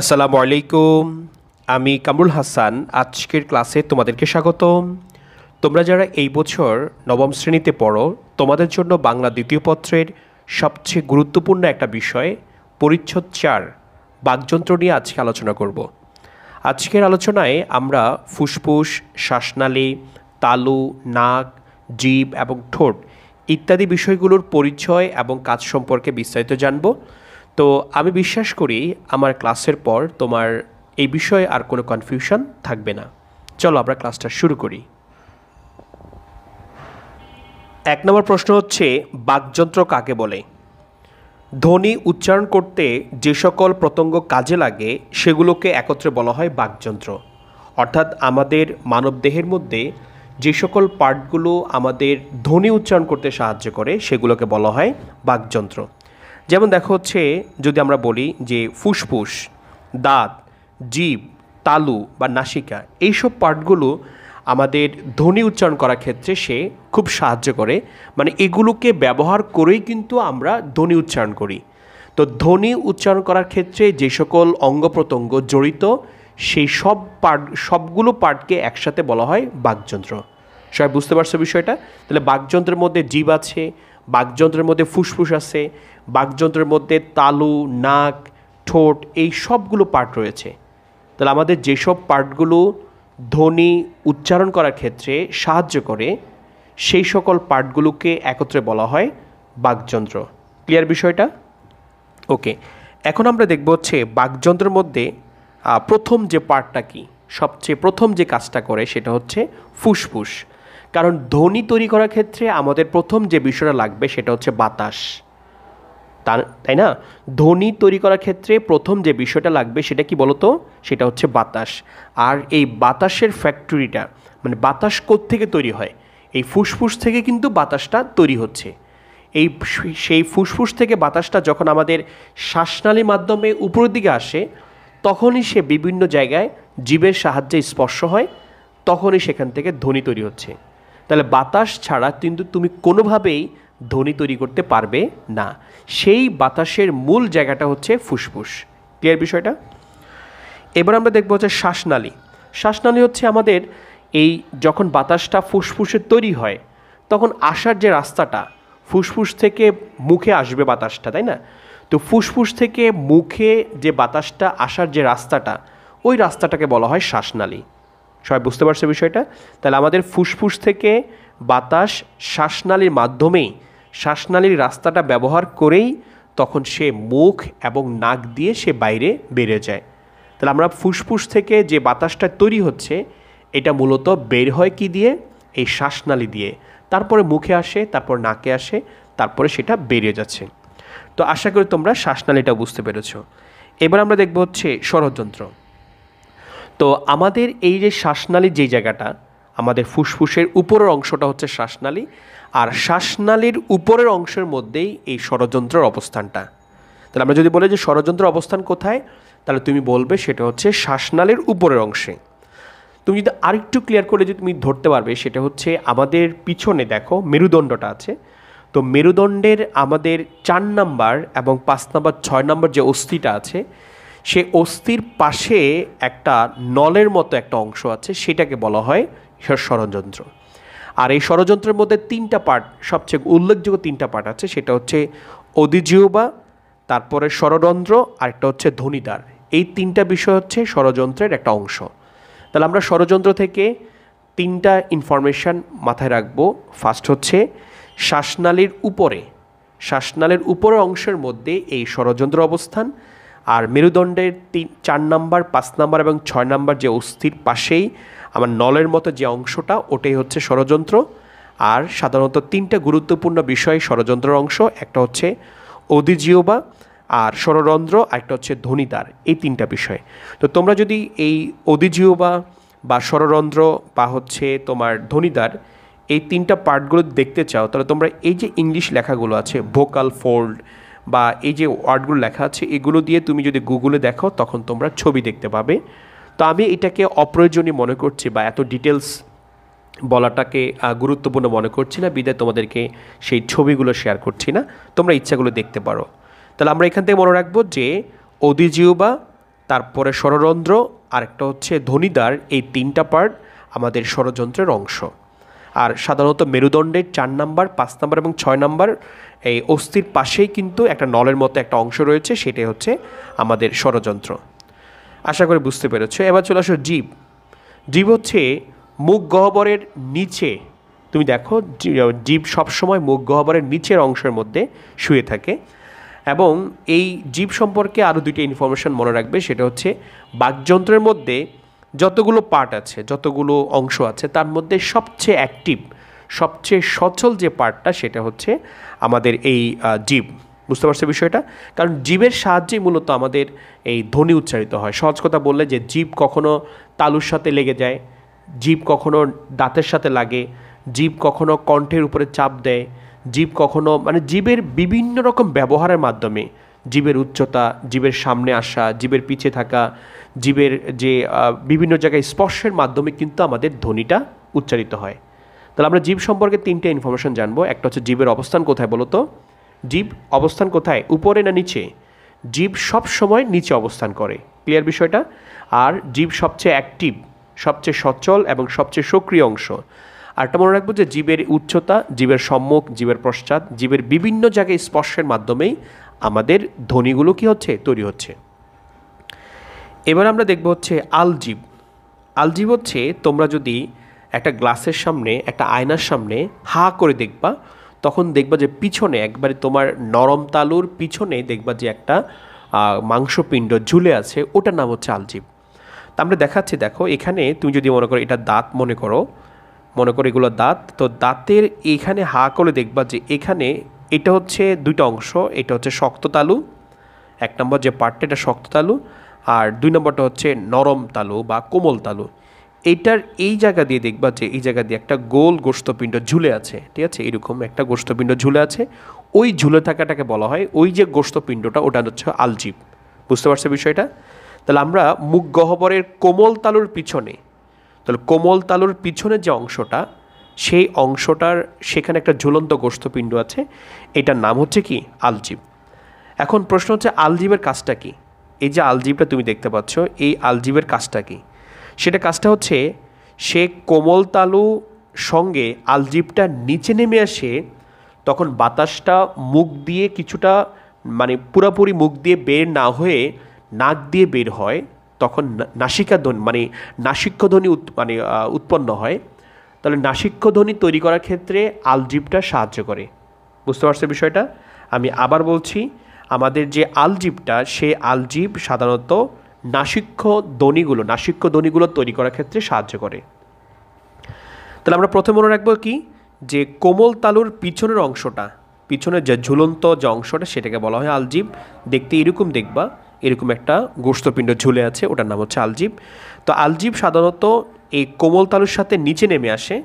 আসসালামু আলাইকুম আমি কামরুল হাসান আজকের ক্লাসে তোমাদেরকে স্বাগতম তোমরা যারা এই বছর নবম শ্রেণীতে পড়ো তোমাদের জন্য বাংলা দ্বিতীয় পত্রের সবচেয়ে গুরুত্বপূর্ণ একটা বিষয় পরিচ্ছদ চার বাকযন্ত্র নিয়ে আজকে আলোচনা করব আজকের আলোচনায় আমরা ফুসফুস শ্বাসনালী তালু নাক জীব এবং ঠোঁট ইত্যাদি বিষয়গুলোর পরিচয় এবং কাজ সম্পর্কে বিস্তারিত জানবো তো আমি বিশ্বাস করি আমার ক্লাসের পর তোমার এই বিষয়ে আর কোনো কনফিউশন থাকবে না চলো আমরা ক্লাসটা শুরু করি এক নম্বর প্রশ্ন হচ্ছে বাকযন্ত্র কাকে বলে ধ্বনি উচ্চারণ করতে যে সকল প্রত্যঙ্গ কাজে লাগে সেগুলোকে একত্রে বলা হয় বাকযন্ত্র অর্থাৎ আমাদের মানবদেহের মধ্যে যে সকল পার্টগুলো আমাদের ধ্বনি উচ্চারণ করতে সাহায্য করে সেগুলোকে বলা হয় বাকযন্ত্র যেমন দেখো হচ্ছে যদি আমরা বলি যে ফুসফুস দাঁত জীব তালু বা নাসিকা এইসব পার্টগুলো আমাদের ধ্বনি উচ্চারণ করার ক্ষেত্রে সে খুব সাহায্য করে মানে এগুলোকে ব্যবহার করেই কিন্তু আমরা ধ্বনি উচ্চারণ করি তো ধ্বনি উচ্চারণ করার ক্ষেত্রে যে সকল অঙ্গ প্রত্যঙ্গ জড়িত সেই সব পার্ট সবগুলো পার্টকে একসাথে বলা হয় বাকযন্ত্র সবাই বুঝতে পারছো বিষয়টা তাহলে বাকযন্ত্রের মধ্যে জীব আছে বাকযন্ত্রের মধ্যে ফুসফুস আছে বাকযন্ত্রের মধ্যে তালু নাক ঠোঁট এই সবগুলো পার্ট রয়েছে তাহলে আমাদের যেসব পার্টগুলো ধ্বনি উচ্চারণ করার ক্ষেত্রে সাহায্য করে সেই সকল পার্টগুলোকে একত্রে বলা হয় বাকযন্ত্র ক্লিয়ার বিষয়টা ওকে এখন আমরা দেখব হচ্ছে বাকযন্ত্রের মধ্যে প্রথম যে পার্টটা কি সবচেয়ে প্রথম যে কাজটা করে সেটা হচ্ছে ফুসফুস কারণ ধ্বনি তৈরি করার ক্ষেত্রে আমাদের প্রথম যে বিষয়টা লাগবে সেটা হচ্ছে বাতাস তার তাই না ধ্বনি তৈরি করার ক্ষেত্রে প্রথম যে বিষয়টা লাগবে সেটা কি বলতো সেটা হচ্ছে বাতাস আর এই বাতাসের ফ্যাক্টরিটা মানে বাতাস থেকে তৈরি হয় এই ফুসফুস থেকে কিন্তু বাতাসটা তৈরি হচ্ছে এই সেই ফুসফুস থেকে বাতাসটা যখন আমাদের শ্বাসনালীর মাধ্যমে উপরের দিকে আসে তখনই সে বিভিন্ন জায়গায় জীবের সাহায্যে স্পর্শ হয় তখনই সেখান থেকে ধ্বনি তৈরি হচ্ছে তাহলে বাতাস ছাড়া কিন্তু তুমি কোনোভাবেই ধ্বনি তৈরি করতে পারবে না সেই বাতাসের মূল জায়গাটা হচ্ছে ফুসফুস ক্লিয়ার বিষয়টা এবার আমরা দেখবো হচ্ছে শ্বাসনালী শ্বাসনালী হচ্ছে আমাদের এই যখন বাতাসটা ফুসফুসে তৈরি হয় তখন আসার যে রাস্তাটা ফুসফুস থেকে মুখে আসবে বাতাসটা তাই না তো ফুসফুস থেকে মুখে যে বাতাসটা আসার যে রাস্তাটা ওই রাস্তাটাকে বলা হয় শ্বাসনালী সবাই বুঝতে পারছে বিষয়টা তাহলে আমাদের ফুসফুস থেকে বাতাস শ্বাসনালীর মাধ্যমেই শ্বাসনালীর রাস্তাটা ব্যবহার করেই তখন সে মুখ এবং নাক দিয়ে সে বাইরে বেড়ে যায় তাহলে আমরা ফুসফুস থেকে যে বাতাসটা তৈরি হচ্ছে এটা মূলত বের হয় কি দিয়ে এই শ্বাসনালী দিয়ে তারপরে মুখে আসে তারপর নাকে আসে তারপরে সেটা বেরিয়ে যাচ্ছে তো আশা করি তোমরা শ্বাসনালীটা বুঝতে পেরেছ এবার আমরা দেখব হচ্ছে ষড়যন্ত্র তো আমাদের এই যে শ্বাসনালীর যেই জায়গাটা আমাদের ফুসফুসের উপরের অংশটা হচ্ছে শ্বাসনালী আর শ্বাসনালীর উপরের অংশের মধ্যেই এই ষড়যন্ত্রের অবস্থানটা তাহলে আমরা যদি বলি যে ষড়যন্ত্রের অবস্থান কোথায় তাহলে তুমি বলবে সেটা হচ্ছে শ্বাসনালীর উপরের অংশে তুমি যদি আরেকটু ক্লিয়ার করে যদি তুমি ধরতে পারবে সেটা হচ্ছে আমাদের পিছনে দেখো মেরুদণ্ডটা আছে তো মেরুদণ্ডের আমাদের চার নাম্বার এবং পাঁচ নাম্বার ছয় নাম্বার যে অস্থিটা আছে সে অস্থির পাশে একটা নলের মতো একটা অংশ আছে সেটাকে বলা হয় ষড়যন্ত্র আর এই ষড়যন্ত্রের মধ্যে তিনটা পার্ট সবচেয়ে উল্লেখযোগ্য তিনটা পার্ট আছে সেটা হচ্ছে অধিজিওবা তারপরে ষড়যন্ত্র আর একটা হচ্ছে ধ্বনিদ্বার এই তিনটা বিষয় হচ্ছে ষড়যন্ত্রের একটা অংশ তাহলে আমরা ষড়যন্ত্র থেকে তিনটা ইনফরমেশান মাথায় রাখবো ফার্স্ট হচ্ছে শ্বাসনালীর উপরে শ্বাসনালীর উপরের অংশের মধ্যে এই ষড়যন্ত্র অবস্থান আর মেরুদণ্ডের তিন চার নাম্বার পাঁচ নাম্বার এবং ছয় নাম্বার যে অস্থির পাশেই আমার নলের মতো যে অংশটা ওটাই হচ্ছে ষড়যন্ত্র আর সাধারণত তিনটা গুরুত্বপূর্ণ বিষয় ষড়যন্ত্রের অংশ একটা হচ্ছে অধিজিওবা আর ষড়রন্ধ্র একটা হচ্ছে ধ্বনিদ্বার এই তিনটা বিষয় তো তোমরা যদি এই অধিজিওবা বা ষড়রন্ধ্র বা হচ্ছে তোমার ধ্বনিদ্বার এই তিনটা পার্টগুলো দেখতে চাও তাহলে তোমরা এই যে ইংলিশ লেখাগুলো আছে ভোকাল ফোল্ড বা এই যে ওয়ার্ডগুলো লেখা আছে এগুলো দিয়ে তুমি যদি গুগলে দেখো তখন তোমরা ছবি দেখতে পাবে তো আমি এটাকে অপ্রয়োজনীয় মনে করছি বা এত ডিটেলস বলাটাকে গুরুত্বপূর্ণ মনে করছি না বিদায় তোমাদেরকে সেই ছবিগুলো শেয়ার করছি না তোমরা ইচ্ছাগুলো দেখতে পারো তাহলে আমরা এখান থেকে মনে রাখবো যে অদিজিউবা তারপরে ষড়যন্ত্র আরেকটা হচ্ছে ধনিদার এই তিনটা পার্ট আমাদের ষড়যন্ত্রের অংশ আর সাধারণত মেরুদণ্ডের চার নাম্বার পাঁচ নাম্বার এবং ছয় নাম্বার এই অস্থির পাশেই কিন্তু একটা নলের মতো একটা অংশ রয়েছে সেটাই হচ্ছে আমাদের ষড়যন্ত্র আশা করি বুঝতে পেরেছ এবার চলে আসো জীব জীব হচ্ছে মুখ গহ্বরের নিচে তুমি দেখো জীব সবসময় মুখ গহ্বরের নিচের অংশের মধ্যে শুয়ে থাকে এবং এই জীব সম্পর্কে আরও দুটি ইনফরমেশান মনে রাখবে সেটা হচ্ছে বাকযন্ত্রের মধ্যে যতগুলো পার্ট আছে যতগুলো অংশ আছে তার মধ্যে সবচেয়ে অ্যাক্টিভ সবচেয়ে সচল যে পার্টটা সেটা হচ্ছে আমাদের এই জীব বুঝতে পারছে বিষয়টা কারণ জীবের সাহায্যেই মূলত আমাদের এই ধ্বনি উচ্চারিত হয় সহজ কথা বললে যে জীব কখনো তালুর সাথে লেগে যায় জীব কখনো দাঁতের সাথে লাগে জীব কখনো কণ্ঠের উপরে চাপ দেয় জীব কখনো মানে জীবের বিভিন্ন রকম ব্যবহারের মাধ্যমে জীবের উচ্চতা জীবের সামনে আসা জীবের পিছিয়ে থাকা জীবের যে বিভিন্ন জায়গায় স্পর্শের মাধ্যমে কিন্তু আমাদের ধ্বনিটা উচ্চারিত হয় তাহলে আমরা জীব সম্পর্কে তিনটে ইনফরমেশন জানবো একটা হচ্ছে জীবের অবস্থান কোথায় বলো তো জীব অবস্থান কোথায় উপরে না নিচে জীব সব সময় নিচে অবস্থান করে ক্লিয়ার বিষয়টা আর জীব সবচেয়ে অ্যাক্টিভ সবচেয়ে সচল এবং সবচেয়ে সক্রিয় অংশ আরটা মনে রাখবো যে জীবের উচ্চতা জীবের সম্মুখ জীবের পশ্চাৎ জীবের বিভিন্ন জায়গায় স্পর্শের মাধ্যমেই আমাদের ধ্বনিগুলো কি হচ্ছে তৈরি হচ্ছে এবার আমরা দেখব হচ্ছে আলজীব আলজীব হচ্ছে তোমরা যদি একটা গ্লাসের সামনে একটা আয়নার সামনে হা করে দেখবা তখন দেখবা যে পিছনে একবারে তোমার নরম তালুর পিছনে দেখবা যে একটা মাংসপিণ্ড ঝুলে আছে ওটার নাম হচ্ছে আলজিব তা আমরা দেখাচ্ছি দেখো এখানে তুমি যদি মনে করো এটা দাঁত মনে করো মনে করো এগুলো দাঁত তো দাঁতের এখানে হা করে দেখবা যে এখানে এটা হচ্ছে দুইটা অংশ এটা হচ্ছে শক্ত তালু এক নম্বর যে পার্টটা এটা শক্ত তালু আর দুই নম্বরটা হচ্ছে নরম তালু বা কোমল তালু এইটার এই জায়গা দিয়ে দেখবা যে এই জায়গা দিয়ে একটা গোল গোস্তপিণ্ড ঝুলে আছে ঠিক আছে এরকম একটা গোস্তপিণ্ড ঝুলে আছে ওই ঝুলে থাকাটাকে বলা হয় ওই যে গোস্তপিণ্ডটা ওটা হচ্ছে আলজিব বুঝতে পারছো বিষয়টা তাহলে আমরা মুখ গহ্বরের কোমল তালুর পিছনে তাহলে কোমল তালুর পিছনে যে অংশটা সেই অংশটার সেখানে একটা ঝুলন্ত গোস্তপিণ্ড আছে এটার নাম হচ্ছে কি আলজিব এখন প্রশ্ন হচ্ছে আলজিবের কাজটা কি এই যে আলজিবটা তুমি দেখতে পাচ্ছ এই আলজিবের কাজটা কী সেটা কাজটা হচ্ছে সে কোমল তালু সঙ্গে আলজিপটা নিচে নেমে আসে তখন বাতাসটা মুখ দিয়ে কিছুটা মানে পুরাপুরি মুখ দিয়ে বের না হয়ে নাক দিয়ে বের হয় তখন নাসিকাধ্বনি মানে নাসিক্যধ্বনি মানে উৎপন্ন হয় তাহলে নাসিক্যধ্বনি তৈরি করার ক্ষেত্রে আলজিপটা সাহায্য করে বুঝতে পারছো বিষয়টা আমি আবার বলছি আমাদের যে আলজিপটা সে আলজিপ সাধারণত নাসিক্য দনিগুলো নাসিক্য দনিগুলো তৈরি করার ক্ষেত্রে সাহায্য করে তাহলে আমরা প্রথমে মনে রাখবো কি যে কোমল তালুর পিছনের অংশটা পিছনের যে ঝুলন্ত যে অংশটা সেটাকে বলা হয় আলজিব দেখতে এরকম দেখবা এরকম একটা গোস্তপিণ্ড ঝুলে আছে ওটার নাম হচ্ছে আলজিব তো আলজিব সাধারণত এই কোমল তালুর সাথে নিচে নেমে আসে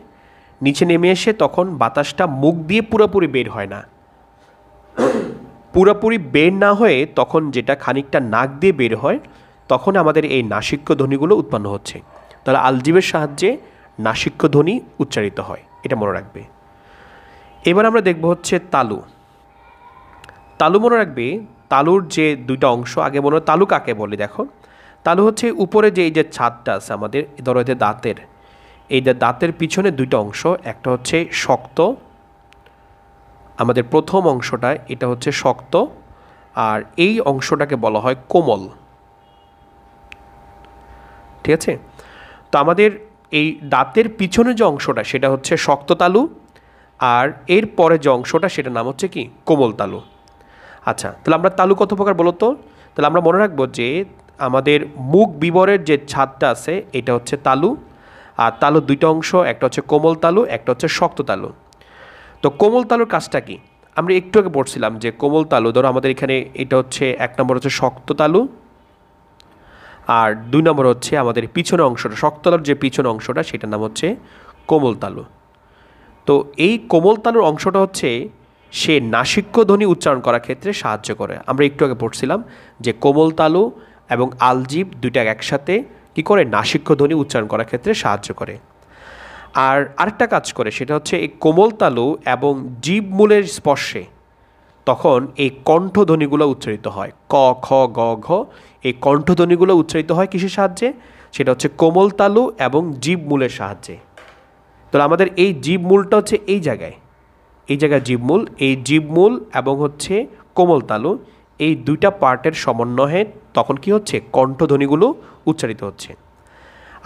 নিচে নেমে এসে তখন বাতাসটা মুখ দিয়ে পুরোপুরি বের হয় না পুরোপুরি বের না হয়ে তখন যেটা খানিকটা নাক দিয়ে বের হয় তখন আমাদের এই নাসিক্য ধ্বনিগুলো উৎপন্ন হচ্ছে তাহলে আলজিবের সাহায্যে নাসিক্য ধ্বনি উচ্চারিত হয় এটা মনে রাখবে এবার আমরা দেখব হচ্ছে তালু তালু মনে রাখবে তালুর যে দুইটা অংশ আগে মনে তালু কাকে বলে দেখো তালু হচ্ছে উপরে যে এই যে ছাদটা আছে আমাদের ধরো যে দাঁতের এই যে দাঁতের পিছনে দুইটা অংশ একটা হচ্ছে শক্ত আমাদের প্রথম অংশটা এটা হচ্ছে শক্ত আর এই অংশটাকে বলা হয় কোমল ঠিক আছে তো আমাদের এই দাঁতের পিছনে যে অংশটা সেটা হচ্ছে শক্ত তালু আর এর পরে যে অংশটা সেটার নাম হচ্ছে কি কোমল তালু আচ্ছা তাহলে আমরা তালু কত প্রকার বলো তো তাহলে আমরা মনে রাখবো যে আমাদের মুখ বিবরের যে ছাদটা আছে এটা হচ্ছে তালু আর তালু দুইটা অংশ একটা হচ্ছে কোমল তালু একটা হচ্ছে শক্ত তালু তো কোমল তালুর কাজটা কি আমরা একটু আগে পড়ছিলাম যে কোমল তালু ধরো আমাদের এখানে এটা হচ্ছে এক নম্বর হচ্ছে শক্ত তালু আর দুই নম্বর হচ্ছে আমাদের পিছনে অংশটা শক্তলার যে পিছনে অংশটা সেটার নাম হচ্ছে কোমলতালু তো এই কোমলতালুর অংশটা হচ্ছে সে নাসিক্য ধ্বনি উচ্চারণ করার ক্ষেত্রে সাহায্য করে আমরা একটু আগে পড়ছিলাম যে কোমলতালু এবং আলজিব দুইটা একসাথে কি করে নাসিক্য ধ্বনি উচ্চারণ করার ক্ষেত্রে সাহায্য করে আর আরেকটা কাজ করে সেটা হচ্ছে এই কোমলতালু এবং জীবমূলের স্পর্শে তখন এই কণ্ঠধ্বনিগুলো উচ্চারিত হয় ক খ গ ঘ এই কণ্ঠধ্বনিগুলো উচ্চারিত হয় কিসের সাহায্যে সেটা হচ্ছে কোমল তালু এবং জীবমূলের সাহায্যে তাহলে আমাদের এই জীবমূলটা হচ্ছে এই জায়গায় এই জায়গায় জীবমূল এই জীবমূল এবং হচ্ছে কোমল তালু এই দুইটা পার্টের সমন্বয়ে তখন কি হচ্ছে কণ্ঠধ্বনিগুলো উচ্চারিত হচ্ছে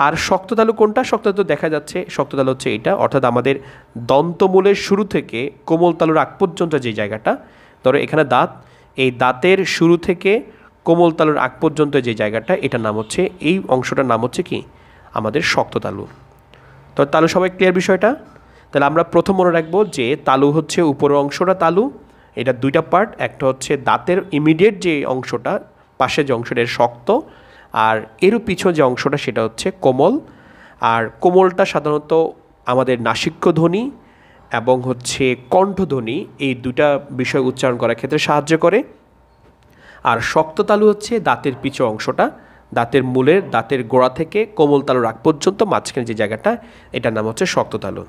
আর শক্ত তালু কোনটা শক্ত তালু দেখা যাচ্ছে শক্ত তালু হচ্ছে এটা অর্থাৎ আমাদের দন্তমূলের শুরু থেকে কোমল তালুর আগ পর্যন্ত যে জায়গাটা ধরো এখানে দাঁত এই দাঁতের শুরু থেকে কোমল তালুর আগ পর্যন্ত যে জায়গাটা এটার নাম হচ্ছে এই অংশটার নাম হচ্ছে কি আমাদের শক্ত তালু তো তালু সবাই ক্লিয়ার বিষয়টা তাহলে আমরা প্রথম মনে রাখবো যে তালু হচ্ছে উপরের অংশটা তালু এটা দুইটা পার্ট একটা হচ্ছে দাঁতের ইমিডিয়েট যে অংশটা পাশে যে অংশটা শক্ত আর এরও পিছন যে অংশটা সেটা হচ্ছে কোমল আর কোমলটা সাধারণত আমাদের নাসিক্য ধ্বনি এবং হচ্ছে কণ্ঠধ্বনি এই দুটা বিষয় উচ্চারণ করার ক্ষেত্রে সাহায্য করে আর শক্ত তালু হচ্ছে দাঁতের পিছু অংশটা দাঁতের মূলের দাঁতের গোড়া থেকে কোমল তালু রাগ পর্যন্ত মাঝখানে যে জায়গাটা এটার নাম হচ্ছে শক্ত তালু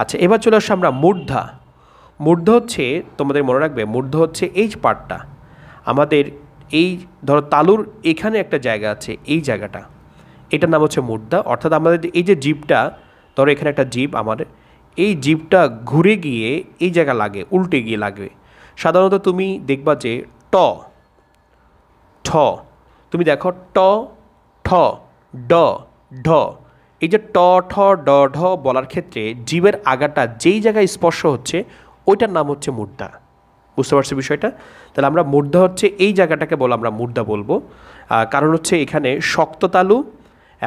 আচ্ছা এবার চলে আসছে আমরা মূর্ধা মূর্ধ হচ্ছে তোমাদের মনে রাখবে মূর্ধ হচ্ছে এই পার্টটা আমাদের এই ধরো তালুর এখানে একটা জায়গা আছে এই জায়গাটা এটার নাম হচ্ছে মূর্ধা অর্থাৎ আমাদের এই যে জীবটা ধরো এখানে একটা জীব আমাদের এই জিপটা ঘুরে গিয়ে এই জায়গা লাগে উল্টে গিয়ে লাগবে সাধারণত তুমি দেখবা যে ট ঠ তুমি দেখো ট ঠ ড ঢ এই যে ট ঠ ড ঢ বলার ক্ষেত্রে জীবের আগাটা যেই জায়গায় স্পর্শ হচ্ছে ওইটার নাম হচ্ছে মুদ্রা বুঝতে পারছি বিষয়টা তাহলে আমরা মুর্ধা হচ্ছে এই জায়গাটাকে বলো আমরা মুর্দা বলবো কারণ হচ্ছে এখানে শক্ত তালু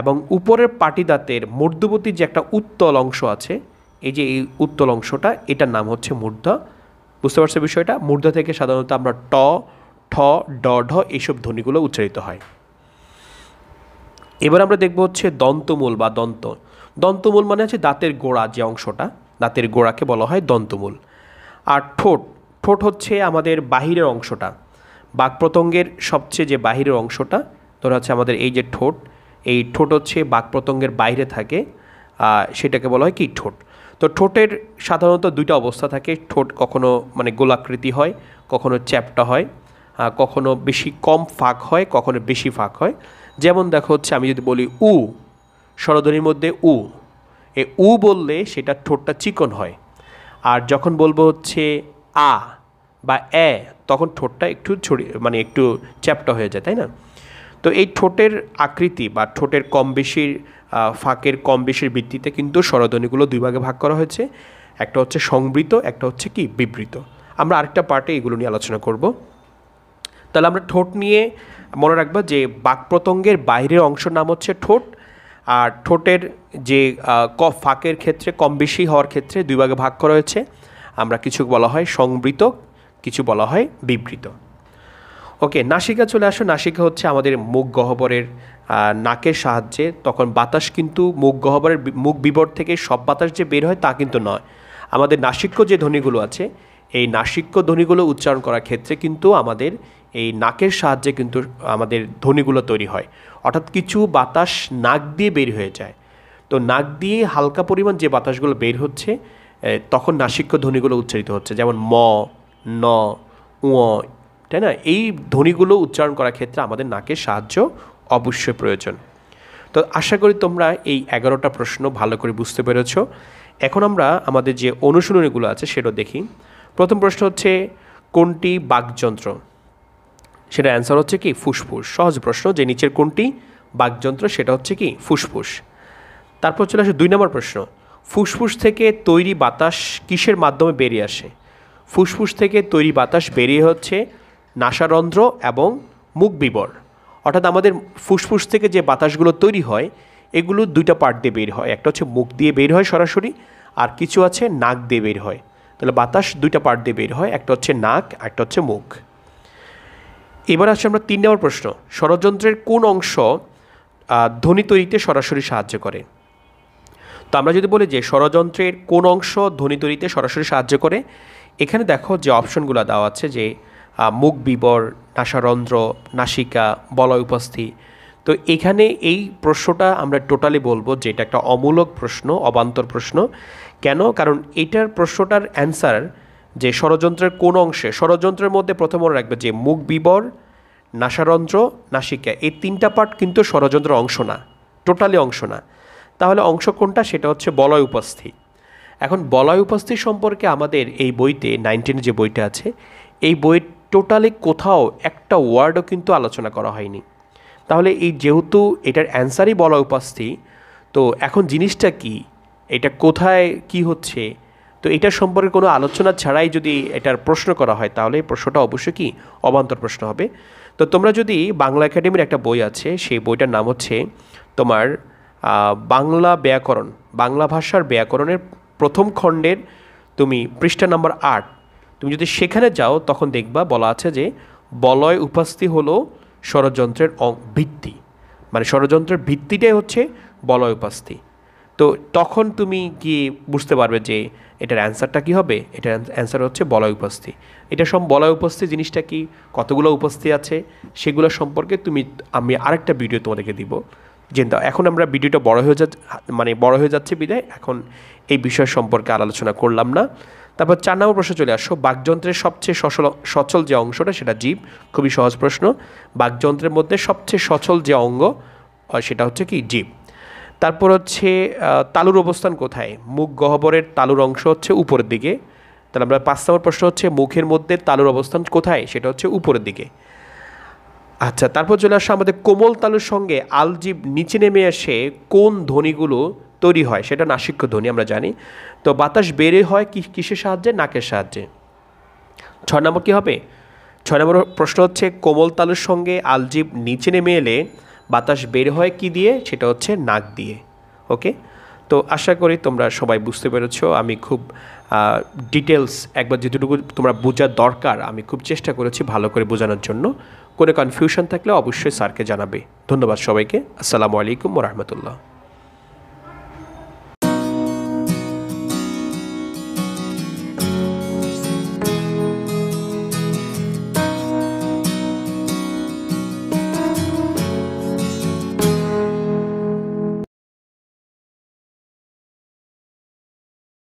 এবং উপরের পাটিদাঁতের মধ্যবর্তী যে একটা উত্তল অংশ আছে এই যে এই উত্তল অংশটা এটার নাম হচ্ছে মূর্ধা বুঝতে পারছো বিষয়টা মূর্ধা থেকে সাধারণত আমরা ট ঠ ড ঢ এইসব ধ্বনিগুলো উচ্চারিত হয় এবার আমরা দেখব হচ্ছে দন্তমূল বা দন্ত দন্তমূল মানে হচ্ছে দাঁতের গোড়া যে অংশটা দাঁতের গোড়াকে বলা হয় দন্তমূল আর ঠোঁট ঠোঁট হচ্ছে আমাদের বাহিরের অংশটা বাঘপ্রতঙ্গের সবচেয়ে যে বাহিরের অংশটা ধরা হচ্ছে আমাদের এই যে ঠোঁট এই ঠোঁট হচ্ছে বাঘপ্রতঙ্গের বাইরে থাকে সেটাকে বলা হয় কি ঠোঁট তো ঠোঁটের সাধারণত দুইটা অবস্থা থাকে ঠোঁট কখনো মানে গোলাকৃতি হয় কখনো চ্যাপটা হয় কখনো বেশি কম ফাঁক হয় কখনো বেশি ফাঁক হয় যেমন দেখো হচ্ছে আমি যদি বলি উ স্বরধ্বনির মধ্যে উ এ উ বললে সেটা ঠোঁটটা চিকন হয় আর যখন বলবো হচ্ছে আ বা এ তখন ঠোঁটটা একটু ছড়িয়ে মানে একটু চ্যাপটা হয়ে যায় তাই না তো এই ঠোঁটের আকৃতি বা ঠোঁটের কম বেশির ফাঁকের কম বেশির ভিত্তিতে কিন্তু স্বরধ্বনিগুলো দুই ভাগে ভাগ করা হয়েছে একটা হচ্ছে সংবৃত একটা হচ্ছে কি বিবৃত আমরা আরেকটা পার্টে এগুলো নিয়ে আলোচনা করব তাহলে আমরা ঠোঁট নিয়ে মনে রাখবো যে বাকপ্রতঙ্গের বাইরের অংশের নাম হচ্ছে ঠোঁট আর ঠোঁটের যে ক ফাঁকের ক্ষেত্রে কম বেশি হওয়ার ক্ষেত্রে দুই ভাগে ভাগ করা হয়েছে আমরা কিছু বলা হয় সংবৃত কিছু বলা হয় বিবৃত ওকে নাসিকা চলে আসো নাসিকা হচ্ছে আমাদের মুখ গহ্বরের নাকের সাহায্যে তখন বাতাস কিন্তু মুখ গহ্বরের মুখ বিবর থেকে সব বাতাস যে বের হয় তা কিন্তু নয় আমাদের নাসিক্য যে ধ্বনিগুলো আছে এই নাসিক্য ধ্বনিগুলো উচ্চারণ করার ক্ষেত্রে কিন্তু আমাদের এই নাকের সাহায্যে কিন্তু আমাদের ধ্বনিগুলো তৈরি হয় অর্থাৎ কিছু বাতাস নাক দিয়ে বের হয়ে যায় তো নাক দিয়ে হালকা পরিমাণ যে বাতাসগুলো বের হচ্ছে তখন নাসিক্য ধ্বনিগুলো উচ্চারিত হচ্ছে যেমন ম ন উ তাই না এই ধ্বনিগুলো উচ্চারণ করার ক্ষেত্রে আমাদের নাকের সাহায্য অবশ্যই প্রয়োজন তো আশা করি তোমরা এই এগারোটা প্রশ্ন ভালো করে বুঝতে পেরেছ এখন আমরা আমাদের যে অনুশীলনীগুলো আছে সেটা দেখি প্রথম প্রশ্ন হচ্ছে কোনটি বাকযন্ত্র সেটা অ্যান্সার হচ্ছে কি ফুসফুস সহজ প্রশ্ন যে নিচের কোনটি বাকযন্ত্র সেটা হচ্ছে কি ফুসফুস তারপর চলে আসে দুই নম্বর প্রশ্ন ফুসফুস থেকে তৈরি বাতাস কিসের মাধ্যমে বেরিয়ে আসে ফুসফুস থেকে তৈরি বাতাস বেরিয়ে হচ্ছে নাসারন্ধ্র এবং মুখবিবর অর্থাৎ আমাদের ফুসফুস থেকে যে বাতাসগুলো তৈরি হয় এগুলো দুইটা পার্ট দিয়ে বের হয় একটা হচ্ছে মুখ দিয়ে বের হয় সরাসরি আর কিছু আছে নাক দিয়ে বের হয় তাহলে বাতাস দুইটা পার্ট দিয়ে বের হয় একটা হচ্ছে নাক একটা হচ্ছে মুখ এবার আসছে আমরা তিন নম্বর প্রশ্ন স্বরযন্ত্রের কোন অংশ ধ্বনি তৈরিতে সরাসরি সাহায্য করে তো আমরা যদি বলি যে স্বরযন্ত্রের কোন অংশ ধ্বনি তৈরিতে সরাসরি সাহায্য করে এখানে দেখো যে অপশনগুলো দেওয়া আছে যে মুখ বিবর নাসারন্ধ্র নাসিকা বলয় উপস্থি তো এখানে এই প্রশ্নটা আমরা টোটালি বলবো যে এটা একটা অমূলক প্রশ্ন অবান্তর প্রশ্ন কেন কারণ এটার প্রশ্নটার অ্যান্সার যে ষড়যন্ত্রের কোন অংশে ষড়যন্ত্রের মধ্যে প্রথম রাখবে যে মুখ বিবর নাসারন্ধ্র নাসিকা এই তিনটা পার্ট কিন্তু ষড়যন্ত্রের অংশ না টোটালি অংশ না তাহলে অংশ কোনটা সেটা হচ্ছে বলয় উপস্থি এখন বলয় উপস্থি সম্পর্কে আমাদের এই বইতে নাইনটিন যে বইটা আছে এই বইয়ের টোটালি কোথাও একটা ওয়ার্ডও কিন্তু আলোচনা করা হয়নি তাহলে এই যেহেতু এটার অ্যান্সারই বলা উপাস্থি তো এখন জিনিসটা কি এটা কোথায় কি হচ্ছে তো এটার সম্পর্কে কোনো আলোচনা ছাড়াই যদি এটার প্রশ্ন করা হয় তাহলে এই প্রশ্নটা অবশ্যই কি অবান্তর প্রশ্ন হবে তো তোমরা যদি বাংলা একাডেমির একটা বই আছে সেই বইটার নাম হচ্ছে তোমার বাংলা ব্যাকরণ বাংলা ভাষার ব্যাকরণের প্রথম খণ্ডের তুমি পৃষ্ঠা নাম্বার আট তুমি যদি সেখানে যাও তখন দেখবা বলা আছে যে বলয় উপাস্থি হল ষড়যন্ত্রের ভিত্তি মানে ষড়যন্ত্রের ভিত্তিটাই হচ্ছে বলয় উপাস্থি তো তখন তুমি কি বুঝতে পারবে যে এটার অ্যান্সারটা কি হবে এটার অ্যান্সার হচ্ছে বলয় উপস্থিতি এটা সব বলয় উপস্থি জিনিসটা কি কতগুলো উপস্থিতি আছে সেগুলো সম্পর্কে তুমি আমি আরেকটা ভিডিও তোমাদেরকে দিব যে এখন আমরা ভিডিওটা বড় হয়ে যা মানে বড় হয়ে যাচ্ছে বিদায় এখন এই বিষয় সম্পর্কে আর আলোচনা করলাম না তারপর চার নম্বর প্রশ্ন চলে আসো বাকযন্ত্রের সবচেয়ে সচল সচল যে অংশটা সেটা জীব খুবই সহজ প্রশ্ন বাঘযন্ত্রের মধ্যে সবচেয়ে সচল যে অঙ্গ সেটা হচ্ছে কি জীব তারপর হচ্ছে তালুর অবস্থান কোথায় মুখ গহ্বরের তালুর অংশ হচ্ছে উপরের দিকে তাহলে আমরা পাঁচ নম্বর প্রশ্ন হচ্ছে মুখের মধ্যে তালুর অবস্থান কোথায় সেটা হচ্ছে উপরের দিকে আচ্ছা তারপর চলে আসা আমাদের কোমল তালুর সঙ্গে আলজীব নিচে নেমে আসে কোন ধ্বনিগুলো তৈরি হয় সেটা নাসিক্য ধ্বনি আমরা জানি তো বাতাস বেড়ে হয় কি কিসের সাহায্যে নাকের সাহায্যে ছয় নম্বর কী হবে ছয় নম্বর প্রশ্ন হচ্ছে কোমল তালুর সঙ্গে আলজিব নিচে নেমে এলে বাতাস বের হয় কি দিয়ে সেটা হচ্ছে নাক দিয়ে ওকে তো আশা করি তোমরা সবাই বুঝতে পেরেছ আমি খুব ডিটেলস একবার যেটুকু তোমরা বোঝার দরকার আমি খুব চেষ্টা করেছি ভালো করে বোঝানোর জন্য কোনো কনফিউশন থাকলে অবশ্যই স্যারকে জানাবে ধন্যবাদ সবাইকে আসসালামু আলাইকুম রহমতুল্লাহ